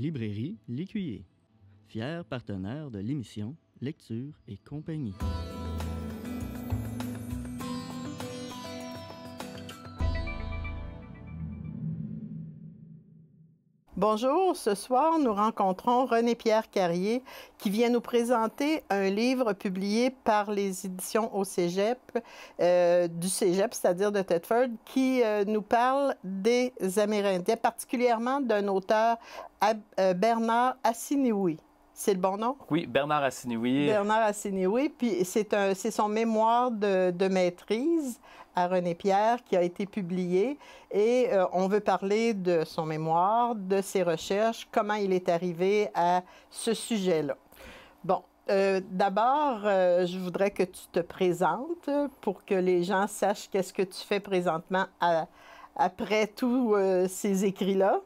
Librairie L'Écuyer, fier partenaire de l'émission Lecture et compagnie. Bonjour, ce soir, nous rencontrons René-Pierre Carrier qui vient nous présenter un livre publié par les éditions au Cégep, euh, du Cégep, c'est-à-dire de Thetford, qui euh, nous parle des Amérindiens, particulièrement d'un auteur, euh, Bernard Assinioui. C'est le bon nom? Oui, Bernard Assinioui. Bernard puis c'est son mémoire de, de, maîtrise à René Pierre qui a été publié et euh, on veut parler de son mémoire, de ses recherches, comment il est arrivé à ce sujet-là. Bon, euh, d'abord, euh, je voudrais que tu te présentes pour que les gens sachent qu'est-ce que tu fais présentement après tous ces écrits-là.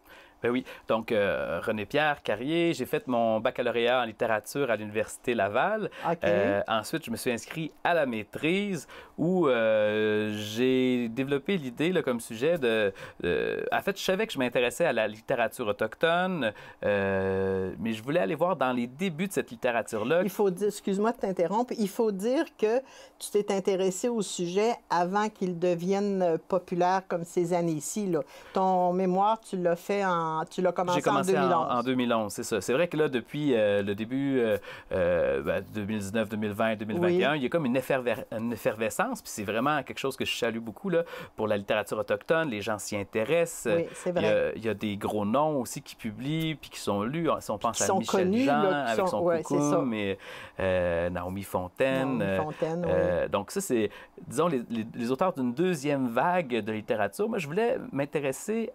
Ben oui. Donc, euh, René-Pierre Carrier, j'ai fait mon baccalauréat en littérature à l'Université Laval. Euh, ensuite, je me suis inscrit à la maîtrise où euh, j'ai développé l'idée comme sujet de... en fait, je savais que je m'intéressais à la littérature autochtone, mais je voulais aller voir dans les débuts de cette littérature-là. Il faut Excuse-moi de t'interrompre. Il faut dire que tu t'es intéressé au sujet avant qu'il devienne populaire comme ces années-ci. Ton mémoire, tu l'as fait en tu l'as commencé, en 2011. c'est ça. C'est vrai que là, depuis euh, le début 2019, 2020, 2021, il y a comme une, effervescence, puis c'est vraiment quelque chose que je salue beaucoup là, pour la littérature autochtone. Les gens s'y intéressent. Il y, a, des gros noms aussi qui publient, puis qui sont lus. Si on pense à Michel Jean, avec son ouais, mais, euh, Naomi Fontaine. Euh, donc ça, c'est, disons, les, les auteurs d'une deuxième vague de littérature. Moi, je voulais m'intéresser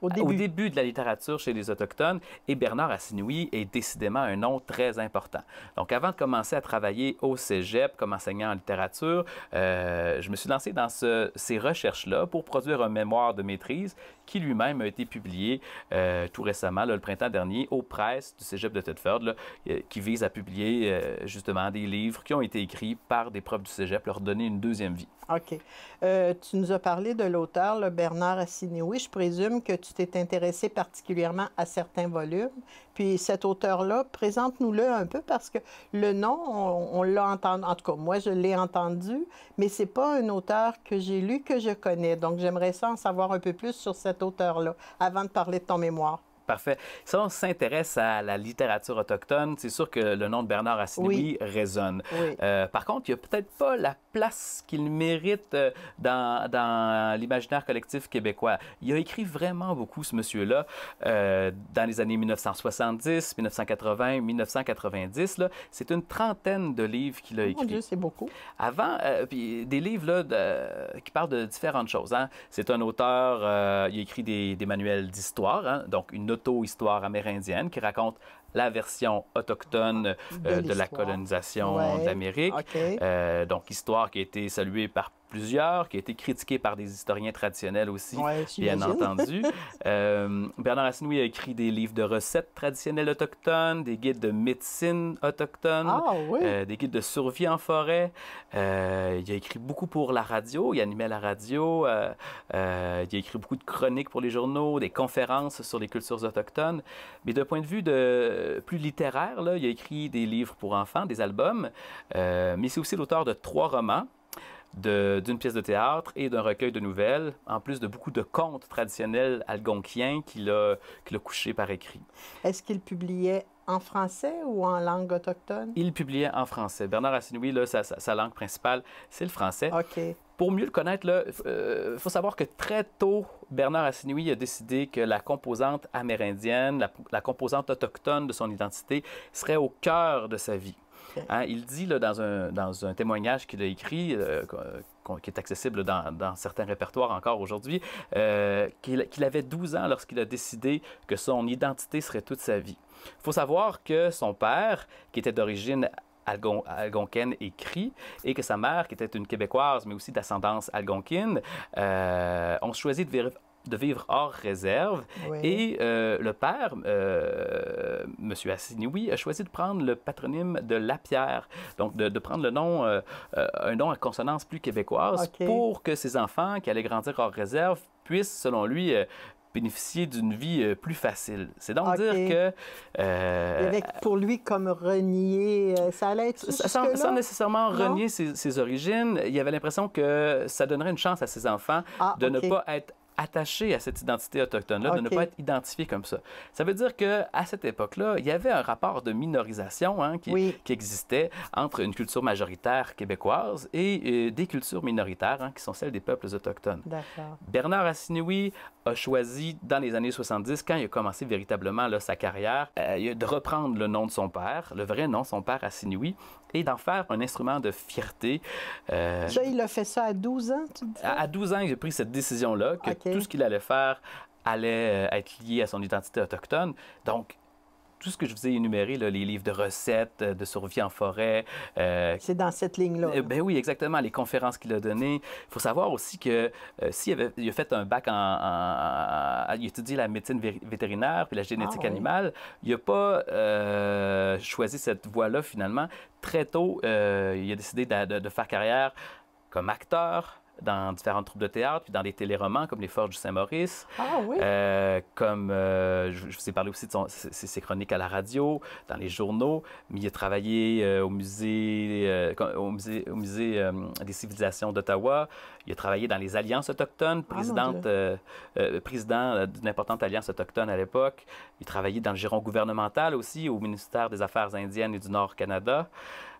au, début. de la littérature chez les Autochtones. Et Bernard Assinoui est décidément un nom très important. Donc, avant de commencer à travailler au cégep comme enseignant en littérature, euh, je me suis lancé dans ces recherches-là pour produire un mémoire de maîtrise qui lui-même a été publié euh, tout récemment, le printemps dernier, aux presses du cégep de Thetford, euh, qui vise à publier justement des livres qui ont été écrits par des profs du cégep, leur donner une deuxième vie. OK. Euh, tu nous as parlé de l'auteur, le Bernard Oui, Je présume que tu t'es intéressé particulièrement à certains volumes. Puis cet auteur-là, présente-nous-le un peu parce que le nom, on, l'a entendu, en tout cas moi je l'ai entendu, mais c'est pas un auteur que j'ai lu, que je connais. Donc j'aimerais ça en savoir un peu plus sur cet auteur-là avant de parler de ton mémoire. Parfait. Si on s'intéresse à la littérature autochtone, c'est sûr que le nom de Bernard Assinioui résonne. Euh, par contre, il n'y a peut-être pas la place qu'il mérite euh, dans, l'imaginaire collectif québécois. Il a écrit vraiment beaucoup, ce monsieur-là, euh, dans les années 1970, 1980, 1990. C'est une trentaine de livres qu'il a écrits. Mon Dieu, c'est beaucoup. Avant, euh, des livres qui parlent de différentes choses. Hein. C'est un auteur, il a écrit des, manuels d'histoire, hein, donc une auto-histoire amérindienne qui raconte la version autochtone de euh, la colonisation d'Amérique. Euh, donc, histoire qui a été saluée par plusieurs, qui a été critiqué par des historiens traditionnels aussi, bien entendu. Euh, Bernard Asinoui a écrit des livres de recettes traditionnelles autochtones, des guides de médecine autochtone, ah, euh, des guides de survie en forêt. Euh, il a écrit beaucoup pour la radio, il animait la radio. il a écrit beaucoup de chroniques pour les journaux, des conférences sur les cultures autochtones. Mais d'un point de vue de, plus littéraire, là, il a écrit des livres pour enfants, des albums, mais c'est aussi l'auteur de trois romans d'une pièce de théâtre et d'un recueil de nouvelles, en plus de beaucoup de contes traditionnels algonquiens qu'il a, a couchés par écrit. Est-ce qu'il publiait en français ou en langue autochtone? Il publiait en français. Bernard Assinoui, là, sa, sa, langue principale, c'est le français. OK. Pour mieux le connaître, il euh, faut savoir que très tôt, Bernard Assinoui a décidé que la composante amérindienne, la, la composante autochtone de son identité, serait au cœur de sa vie. Hein, il dit là, dans, un, témoignage qu'il a écrit, euh, qui est accessible dans, dans, certains répertoires encore aujourd'hui, euh, qu'il avait 12 ans lorsqu'il a décidé que son identité serait toute sa vie. Il faut savoir que son père, qui était d'origine Algon algonquine et et que sa mère, qui était une québécoise, mais aussi d'ascendance algonquine, euh, ont, choisi de de vivre hors réserve. Et euh, le père, euh, Monsieur M. Assinioui, a choisi de prendre le patronyme de Lapierre, donc de, prendre le nom, euh, un nom à consonance plus québécoise, pour que ses enfants qui allaient grandir hors réserve puissent, selon lui, bénéficier d'une vie plus facile. C'est donc dire que... pour lui, comme renier, ça allait être... Sans, nécessairement renier ses, origines, il y avait l'impression que ça donnerait une chance à ses enfants ah, de ne pas être attaché à cette identité autochtone-là, de ne pas être identifié comme ça. Ça veut dire que à cette époque-là, il y avait un rapport de minorisation hein, qui, qui, existait entre une culture majoritaire québécoise et euh, des cultures minoritaires, hein, qui sont celles des peuples autochtones. Bernard Assinoui a choisi, dans les années 70, quand il a commencé véritablement sa carrière, euh, de reprendre le nom de son père, le vrai nom, son père Assinoui, et d'en faire un instrument de fierté. Euh, ça, il a fait ça à 12 ans, tu dis? À, 12 ans, j'ai pris cette décision-là, que tout ce qu'il allait faire allait euh, être lié à son identité autochtone. Donc, tout ce que je vous ai énuméré, les livres de recettes, euh, de survie en forêt. Euh, C'est dans cette ligne-là. Eh ben oui, exactement, les conférences qu'il a données. Il faut savoir aussi que euh, s'il avait, il a fait un bac en, en, Il a étudié la médecine vétérinaire puis la génétique ah animale. Il n'a pas choisi cette voie-là, finalement. Très tôt, il a décidé de faire carrière comme acteur, dans différentes troupes de théâtre, puis dans des téléromans comme Les Forges du Saint-Maurice. Ah oui. Euh, comme euh, je, vous ai parlé aussi de ses, chroniques à la radio, dans les journaux, mais il a travaillé euh, au musée, au au musée des civilisations d'Ottawa. Il a travaillé dans les alliances autochtones, ah, présidente, président d'une importante alliance autochtone à l'époque. Il travaillait dans le giron gouvernemental aussi, au ministère des Affaires indiennes et du Nord Canada.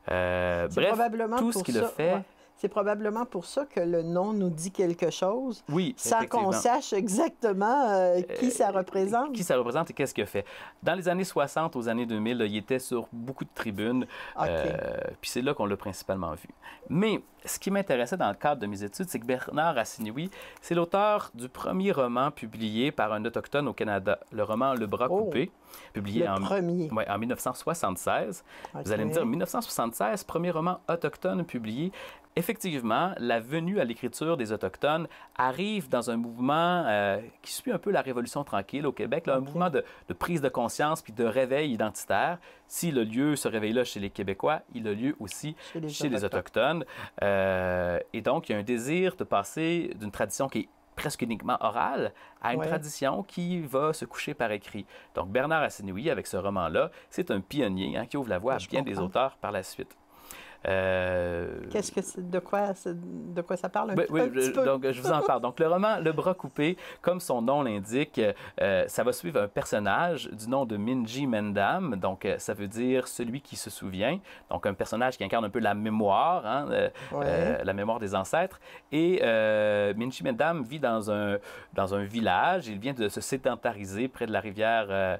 bref, probablement tout ce qu'il a fait. C'est probablement pour ça que le nom nous dit quelque chose. Oui, sans qu'on sache exactement euh, qui ça euh, représente. Qui ça représente et qu'est-ce que fait. Dans les années 60 aux années 2000, il était sur beaucoup de tribunes. Euh, puis c'est là qu'on l'a principalement vu. Mais ce qui m'intéressait dans le cadre de mes études, c'est que Bernard Assinoui, c'est l'auteur du premier roman publié par un autochtone au Canada, le roman Le bras oh, coupé, publié en, 1976. Vous allez me dire, 1976, premier roman autochtone publié. Effectivement, la venue à l'écriture des Autochtones arrive dans un mouvement euh, qui suit un peu la Révolution tranquille au Québec, un mouvement de, prise de conscience puis de réveil identitaire. Si le lieu, ce réveil-là, chez les Québécois, il le lieu aussi chez les Autochtones. Euh, et donc, il y a un désir de passer d'une tradition qui est presque uniquement orale à une tradition qui va se coucher par écrit. Donc Bernard Assinoui, avec ce roman-là, c'est un pionnier hein, qui ouvre la voie à bien des auteurs par la suite. Euh, Qu'est-ce que c'est, de quoi, ça parle un, oui, Donc, je vous en parle. Donc, le roman Le bras coupé, comme son nom l'indique, euh, ça va suivre un personnage du nom de Minji Mendam. Donc, euh, ça veut dire celui qui se souvient. Donc, un personnage qui incarne un peu la mémoire, hein, la mémoire des ancêtres. Et Minji Mendam vit dans un, dans un village. Il vient de se sédentariser près de la rivière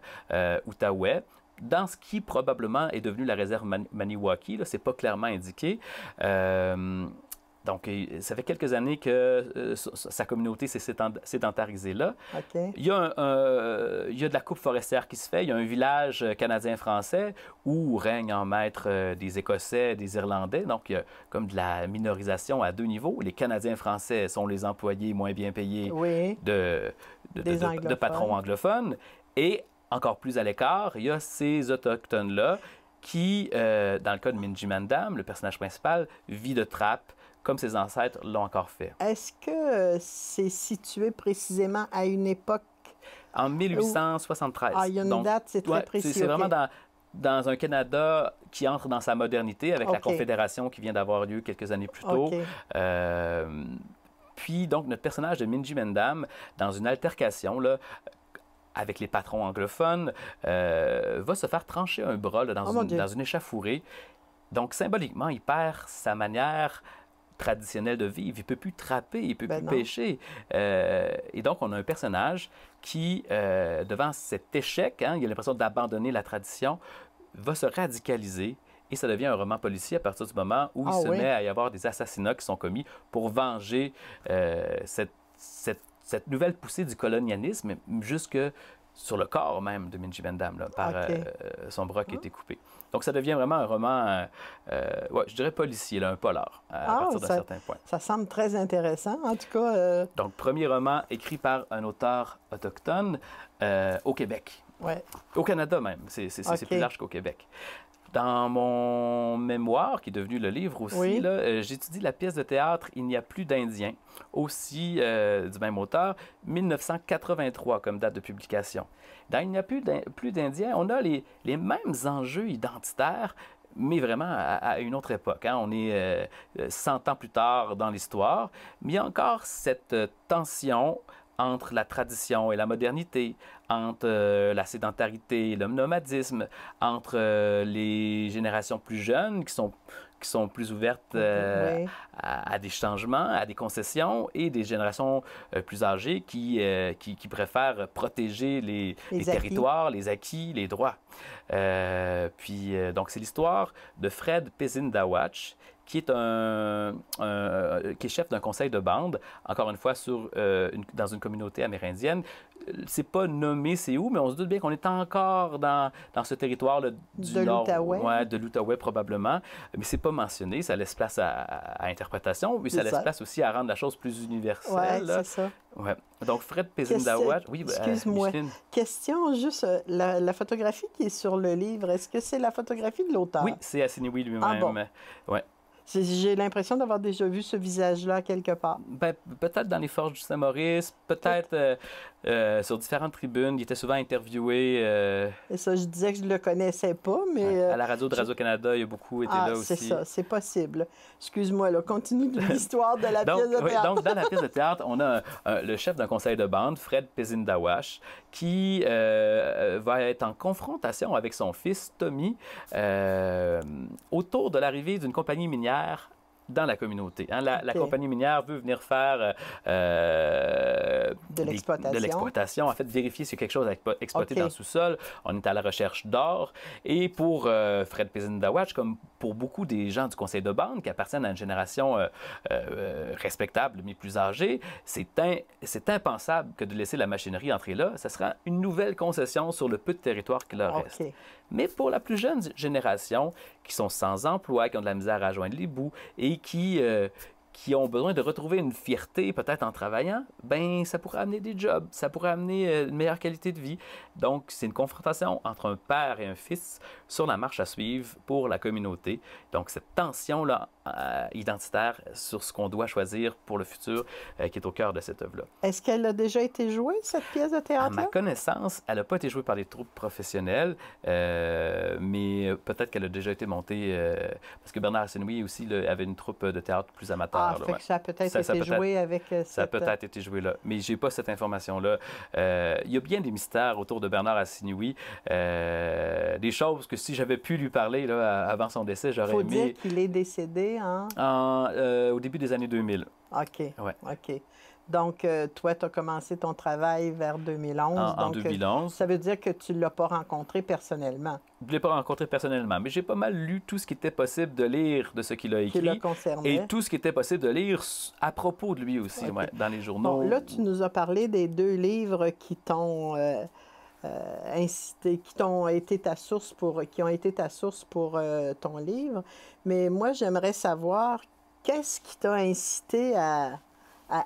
Outaouais dans ce qui probablement est devenu la réserve Maniwaki, ce n'est pas clairement indiqué. Euh, donc, ça fait quelques années que euh, sa communauté s'est sédentarisée là. Il, y a un, euh, il, y a de la coupe forestière qui se fait. Il y a un village canadien-français où règnent en maître des Écossais, des Irlandais. Donc, il y a comme de la minorisation à deux niveaux. Les Canadiens-français sont les employés moins bien payés de, de, de, de patrons anglophones. Et encore plus à l'écart, il y a ces Autochtones-là qui, euh, dans le cas de Minji Mandam, le personnage principal, vit de trappe comme ses ancêtres l'ont encore fait. Est-ce que euh, c'est situé précisément à une époque en 1873. Ah, il y a une date, c'est très précis. C'est vraiment dans, un Canada qui entre dans sa modernité avec la Confédération qui vient d'avoir lieu quelques années plus tôt. Euh, puis, donc, notre personnage de Minji Mandam dans une altercation, là, avec les patrons anglophones, euh, va se faire trancher un bras oh dans, une, dans, échafourée. Donc, symboliquement, il perd sa manière traditionnelle de vivre. Il peut plus trapper, il peut ben plus pêcher. Euh, et donc, on a un personnage qui, euh, devant cet échec, hein, il a l'impression d'abandonner la tradition, va se radicaliser et ça devient un roman policier à partir du moment où ah il se met à y avoir des assassinats qui sont commis pour venger cette, cette cette nouvelle poussée du colonialisme jusque sur le corps même de Minji Vendam, par euh, son bras qui a ah. était coupé. Donc, ça devient vraiment un roman, euh, je dirais policier, un polar, euh, à ah, partir d'un certain point. Ça semble très intéressant, en tout cas. Donc, premier roman écrit par un auteur autochtone au Québec. Ouais. Au Canada même, c'est plus large qu'au Québec. Dans mon mémoire, qui est devenu le livre aussi, euh, j'étudie la pièce de théâtre Il n'y a plus d'Indiens, aussi euh, du même auteur, 1983 comme date de publication. Dans Il n'y a plus d'Indiens, on a les, les mêmes enjeux identitaires, mais vraiment à, une autre époque. Hein. On est 100 euh, ans plus tard dans l'histoire, mais il y a encore cette tension entre la tradition et la modernité, entre euh, la sédentarité et le nomadisme, entre euh, les générations plus jeunes qui sont, qui sont plus ouvertes euh, à, des changements, à des concessions, et des générations plus âgées qui, qui, préfèrent protéger les, territoires, les acquis, les droits. puis, donc, c'est l'histoire de Fred Pezindawatch qui est, un, euh, qui est chef d'un conseil de bande, encore une fois, sur, euh, dans une communauté amérindienne. C'est pas nommé c'est où, mais on se doute bien qu'on est encore dans, dans ce territoire là, du de l'Outaouais. Ouais, de l'Outaouais, probablement. Mais c'est pas mentionné. Ça laisse place à, interprétation, mais ça, laisse place aussi à rendre la chose plus universelle. Ouais, c'est ça. Donc, Fred oui, ben, excuse-moi. Question juste, euh, la, photographie qui est sur le livre, est-ce que c'est la photographie de l'auteur? Oui, c'est oui lui-même. Ah ouais. J'ai l'impression d'avoir déjà vu ce visage-là quelque part. Ben, peut-être dans les forges du Saint-Maurice, peut-être euh, euh, sur différentes tribunes. Il était souvent interviewé. Euh, Et ça, je disais que je ne le connaissais pas, mais... À la radio de Radio-Canada, il a beaucoup été ah, là aussi. c'est ça, c'est possible. Excuse-moi, là, continue l'histoire de la pièce de théâtre. donc, dans la pièce de théâtre, on a le chef d'un conseil de bande, Fred Pezindawash, qui va être en confrontation avec son fils, Tommy, autour de l'arrivée d'une compagnie minière dans la communauté. Hein. la, compagnie minière veut venir faire euh, euh de l'exploitation, en fait, vérifier si quelque chose à exploité dans le sous-sol. On est à la recherche d'or. Et pour euh, Fred Fred dawatch comme pour beaucoup des gens du conseil de bande qui appartiennent à une génération euh, respectable mais plus âgée, c'est impensable que de laisser la machinerie entrer là. Ce sera une nouvelle concession sur le peu de territoire qui leur reste. Mais pour la plus jeune génération, qui sont sans emploi, qui ont de la misère à joindre les bouts et qui, euh, qui ont besoin de retrouver une fierté peut-être en travaillant, ben ça pourrait amener des jobs, ça pourrait amener euh, une meilleure qualité de vie. Donc c'est une confrontation entre un père et un fils sur la marche à suivre pour la communauté. Donc cette tension là euh, identitaire sur ce qu'on doit choisir pour le futur euh, qui est au cœur de cette œuvre-là. Est-ce qu'elle a déjà été jouée, cette pièce de théâtre? -là? À ma connaissance, elle n'a pas été jouée par des troupes professionnelles, euh, mais peut-être qu'elle a déjà été montée parce que Bernard Assinoui aussi avait une troupe de théâtre plus amateur. Ah, fait que ça a peut-être été joué avec cette... Ça a peut-être été joué là, mais j'ai pas cette information-là. Il y a bien des mystères autour de Bernard Assinoui. des choses que si j'avais pu lui parler là, avant son décès, j'aurais aimé... Faut dire qu'il est décédé Hein? Euh, au début des années 2000. OK. Ouais. OK. Donc, euh, toi, tu as commencé ton travail vers 2011. En, 2011. Euh, ça veut dire que tu ne l'as pas rencontré personnellement. Je ne l'ai pas rencontré personnellement, mais j'ai pas mal lu tout ce qui était possible de lire de ce qu'il a écrit. Qui Et tout ce qui était possible de lire à propos de lui aussi, dans les journaux. là, tu nous as parlé des deux livres qui t'ont... Euh, qui ont été ta source pour, qui ont été ta source pour euh, ton livre. Mais moi, j'aimerais savoir qu'est-ce qui t'a incité à,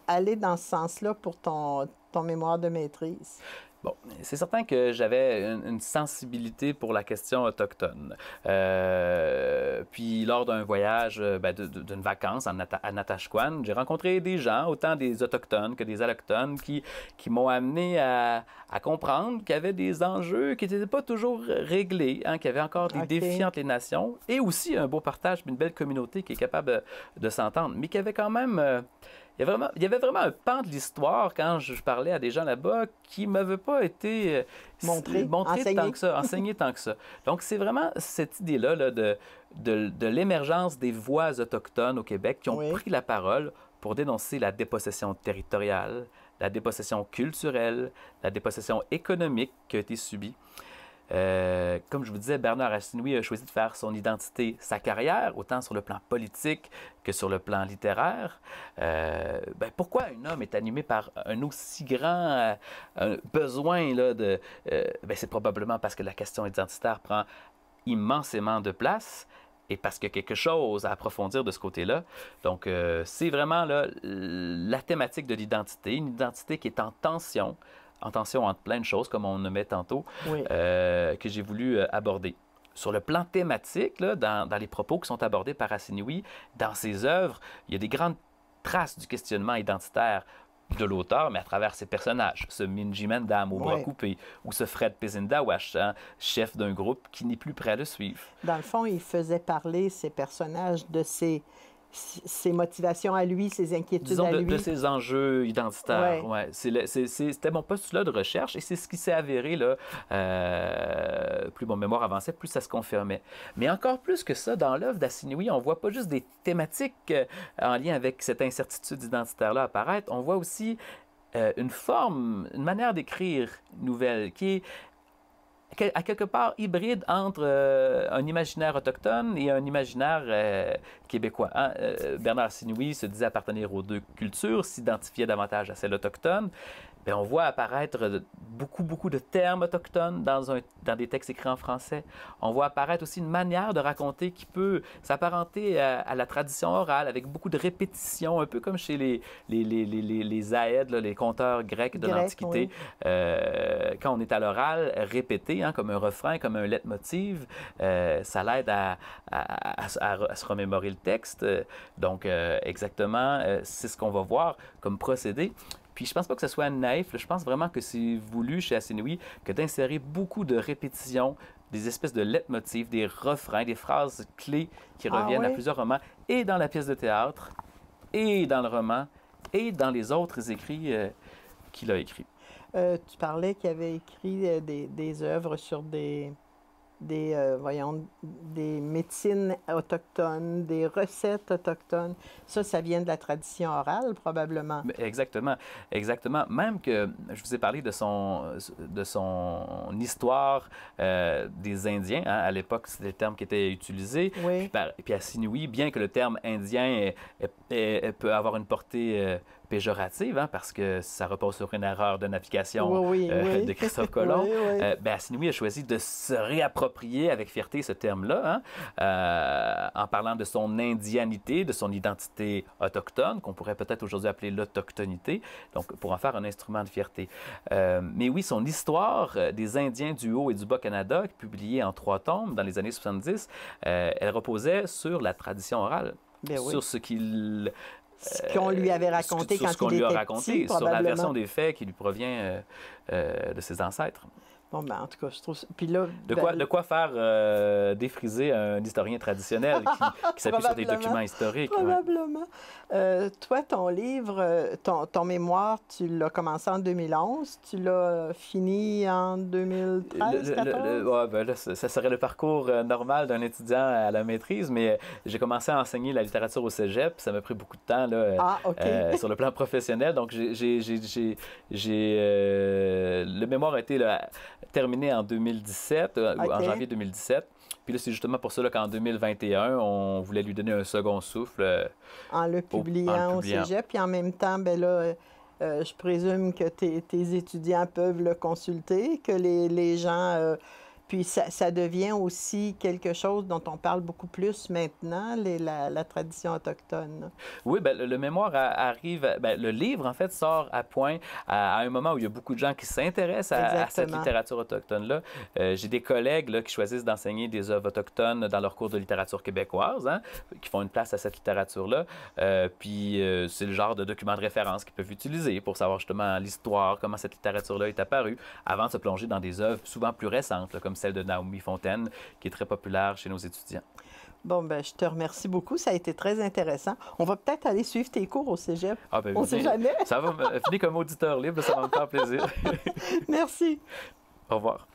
aller dans ce sens-là pour ton, ton mémoire de maîtrise? Bon, c'est certain que j'avais une, sensibilité pour la question autochtone. Euh, puis lors d'un voyage, euh, ben, d'une vacance à, Natashkwan, j'ai rencontré des gens, autant des autochtones que des allochtones, qui, qui m'ont amené à, comprendre qu'il y avait des enjeux qui n'étaient pas toujours réglés, hein, qu'il y avait encore des défiantes défis entre les nations, et aussi un beau partage, d'une belle communauté qui est capable euh, de s'entendre, mais qui avait quand même... Il y, avait vraiment, un pan de l'histoire quand je, parlais à des gens là-bas qui ne m'avaient pas été euh, montré, tant que ça, enseigné tant que ça. Donc, c'est vraiment cette idée-là de, l'émergence des voix autochtones au Québec qui ont pris la parole pour dénoncer la dépossession territoriale, la dépossession culturelle, la dépossession économique qui a été subie. Euh, comme je vous disais, Bernard Assinoui a choisi de faire son identité, sa carrière, autant sur le plan politique que sur le plan littéraire. Euh, ben pourquoi un homme est animé par un aussi grand euh, besoin là, de... Ben c'est probablement parce que la question identitaire prend immensément de place et parce qu'il y a quelque chose à approfondir de ce côté-là. Donc, c'est vraiment la thématique de l'identité, une identité qui est en tension en tension entre plein de choses, comme on met tantôt, euh, que j'ai voulu euh, aborder. Sur le plan thématique, là, dans, dans, les propos qui sont abordés par Assinoui, dans ses œuvres, il y a des grandes traces du questionnement identitaire de l'auteur, mais à travers ses personnages. Ce Minji Mendam au bras coupé, ou ce Fred Pezindawash, hein, chef d'un groupe qui n'est plus prêt à le suivre. Dans le fond, il faisait parler ses personnages de ses, ses motivations à lui, ses inquiétudes à de, lui. de ses enjeux identitaires. Ouais. C'était mon poste-là de recherche et c'est ce qui s'est avéré. Là, euh, plus mon mémoire avançait, plus ça se confirmait. Mais encore plus que ça, dans l'œuvre d'Assinoui, on voit pas juste des thématiques euh, en lien avec cette incertitude identitaire-là apparaître, on voit aussi euh, une forme, une manière d'écrire nouvelle qui est à quelque part hybride entre euh, un imaginaire autochtone et un imaginaire euh, québécois. Hein? Euh, Bernard Sinoui se disait appartenir aux deux cultures, s'identifiait davantage à celle autochtone on voit apparaître beaucoup, beaucoup de termes autochtones dans, des textes écrits en français. On voit apparaître aussi une manière de raconter qui peut s'apparenter à, la tradition orale, avec beaucoup de répétitions, un peu comme chez les, les, les, les, les aèdes, les conteurs grecs de l'Antiquité. Euh, quand on est à l'oral, répéter hein, comme un refrain, comme un leitmotiv, euh, ça l'aide à, à, se remémorer le texte. Euh, donc, euh, exactement, c'est ce qu'on va voir comme procédé. Puis je pense pas que ce soit naïf, je pense vraiment que c'est voulu chez Asinoui que d'insérer beaucoup de répétitions, des espèces de leitmotifs, des refrains, des phrases clés qui ah reviennent à plusieurs romans, et dans la pièce de théâtre, et dans le roman, et dans les autres écrits euh, qu'il a écrits. Euh, tu parlais qu'il avait écrit euh, des, des œuvres sur des, des, euh, voyons, des médecines autochtones, des recettes autochtones. Ça, ça vient de la tradition orale, probablement. Exactement, exactement. Même que je vous ai parlé de son, de son histoire euh, des Indiens. Hein. À l'époque, c'était le terme qui était utilisé. Oui. Puis, puis, à bien que le terme indien peut avoir une portée... Euh, péjorative, hein, parce que ça repose sur une erreur de navigation euh, de Christophe Colomb, euh, ben, Assinoui a choisi de se réapproprier avec fierté ce terme-là, hein, euh, en parlant de son indianité, de son identité autochtone, qu'on pourrait peut-être aujourd'hui appeler l'autochtonité, donc pour en faire un instrument de fierté. Euh, mais oui, son histoire des Indiens du Haut et du Bas-Canada, publiée en trois tomes dans les années 70, elle reposait sur la tradition orale. Ben sur ce qu'il ce qu'on lui euh, avait raconté quand il était petit, probablement. sur la version des faits qui lui provient euh, euh, de ses ancêtres. Bon, ben, en tout cas, je trouve. Puis de, quoi, ben, de quoi faire euh, défriser un historien traditionnel qui, s'appuie sur des documents historiques. Probablement. Euh, toi, ton livre, euh, ton, ton mémoire, tu l'as commencé en 2011, tu l'as fini en 2013. Le, ça ben serait le parcours normal d'un étudiant à la maîtrise, mais j'ai commencé à enseigner la littérature au cégep. Ça m'a pris beaucoup de temps là, ah, sur le plan professionnel. Donc, j'ai. Le mémoire a été terminé en 2017, euh, en janvier 2017. Puis là, c'est justement pour ça qu'en 2021, on voulait lui donner un second souffle. Euh, en le publiant au, sujet. Puis en même temps, ben là, euh, je présume que tes, étudiants peuvent le consulter, que les, gens. Puis ça, ça, devient aussi quelque chose dont on parle beaucoup plus maintenant, les, la, la, tradition autochtone. Oui, bien, le, mémoire arrive, bien, le livre en fait sort à point à, un moment où il y a beaucoup de gens qui s'intéressent à, cette littérature autochtone-là. Euh, j'ai des collègues là, qui choisissent d'enseigner des œuvres autochtones dans leurs cours de littérature québécoise, hein, qui font une place à cette littérature-là. Euh, puis euh, c'est le genre de document de référence qu'ils peuvent utiliser pour savoir justement l'histoire, comment cette littérature-là est apparue, avant de se plonger dans des œuvres souvent plus récentes, là, comme celle de Naomi Fontaine, qui est très populaire chez nos étudiants. Bon, ben, je te remercie beaucoup. Ça a été très intéressant. On va peut-être aller suivre tes cours au cégep. Ah, ben, On sait jamais. ça va euh, finir comme auditeur libre, ça va me faire plaisir. Merci. Au revoir.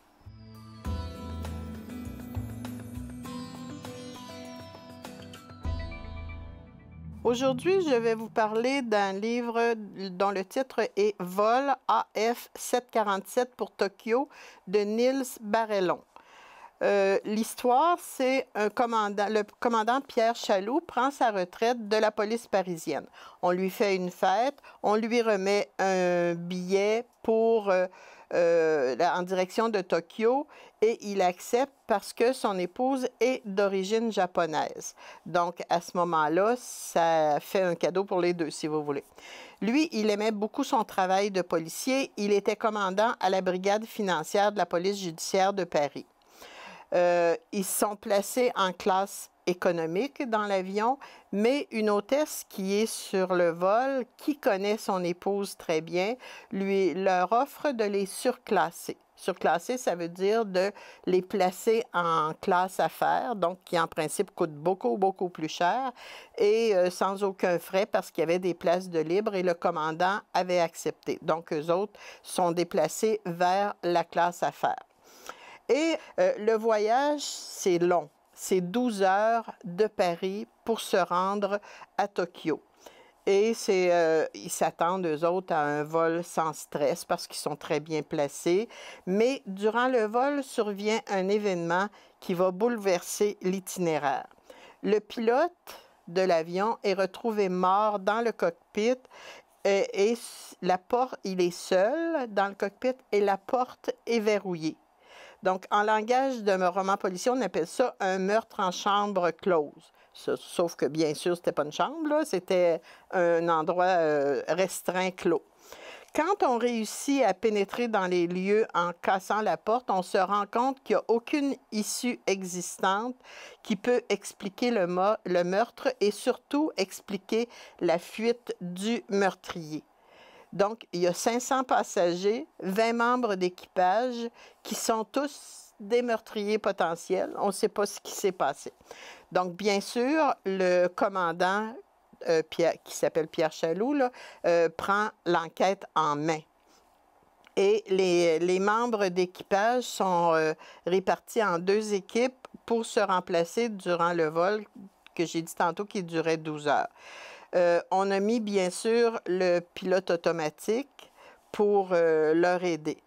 Aujourd'hui, je vais vous parler d'un livre dont le titre est Vol AF 747 pour Tokyo de Nils Barellon. Euh, l'histoire, c'est un commandant, le commandant Pierre Chaloux prend sa retraite de la police parisienne. On lui fait une fête, on lui remet un billet pour euh, euh, en direction de Tokyo et il accepte parce que son épouse est d'origine japonaise. Donc, à ce moment-là, ça fait un cadeau pour les deux, si vous voulez. Lui, il aimait beaucoup son travail de policier. Il était commandant à la brigade financière de la police judiciaire de Paris. Euh, ils sont placés en classe économique dans l'avion, mais une hôtesse qui est sur le vol, qui connaît son épouse très bien, lui leur offre de les surclasser. Surclasser, ça veut dire de les placer en classe affaires, donc qui en principe coûte beaucoup, beaucoup plus cher et euh, sans aucun frais parce qu'il y avait des places de libre et le commandant avait accepté. Donc, eux autres sont déplacés vers la classe affaires. Et euh, le voyage, c'est long c'est 12 heures de Paris pour se rendre à Tokyo. Et c'est, euh, ils s'attendent, eux autres, à un vol sans stress parce qu'ils sont très bien placés. Mais durant le vol survient un événement qui va bouleverser l'itinéraire. Le pilote de l'avion est retrouvé mort dans le cockpit et, et la porte, il est seul dans le cockpit et la porte est verrouillée. Donc, en langage de roman policier, on appelle ça un meurtre en chambre close. Sauf que, bien sûr, c'était pas une chambre, c'était un endroit euh, restreint, clos. Quand on réussit à pénétrer dans les lieux en cassant la porte, on se rend compte qu'il n'y a aucune issue existante qui peut expliquer le meurtre et surtout expliquer la fuite du meurtrier. Donc, il y a 500 passagers, 20 membres d'équipage qui sont tous des meurtriers potentiels. On ne sait pas ce qui s'est passé. Donc, bien sûr, le commandant euh, qui s'appelle Pierre Chaloux euh, prend l'enquête en main. Et les, membres d'équipage sont euh, répartis en deux équipes pour se remplacer durant le vol que j'ai dit tantôt qui durait 12 heures. Euh, on a mis bien sûr le pilote automatique pour euh, leur aider.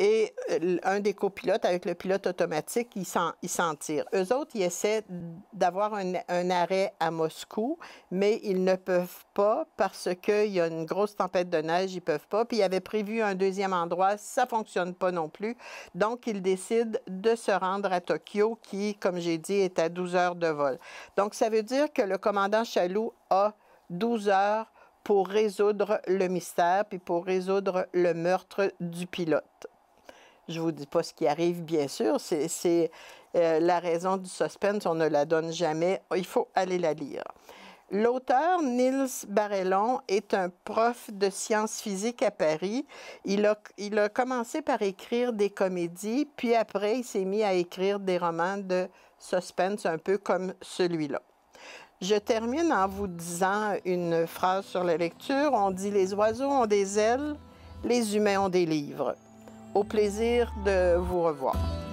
Et euh, un des copilotes avec le pilote automatique, ils s'en tirent. Eux autres, ils essaient d'avoir un, arrêt à Moscou, mais ils ne peuvent pas parce qu'il y a une grosse tempête de neige, ils peuvent pas. Puis ils avaient prévu un deuxième endroit, ça fonctionne pas non plus. Donc, ils décident de se rendre à Tokyo, qui, comme j'ai dit, est à 12 heures de vol. Donc, ça veut dire que le commandant Chaloux a 12 heures pour résoudre le mystère puis pour résoudre le meurtre du pilote. Je vous dis pas ce qui arrive, bien sûr. C'est euh, la raison du suspense, on ne la donne jamais. Il faut aller la lire. L'auteur Nils Barellon est un prof de sciences physiques à Paris. il a commencé par écrire des comédies, puis après, il s'est mis à écrire des romans de suspense un peu comme celui-là. Je termine en vous disant une phrase sur la lecture. On dit les oiseaux ont des ailes, les humains ont des livres. Au plaisir de vous revoir.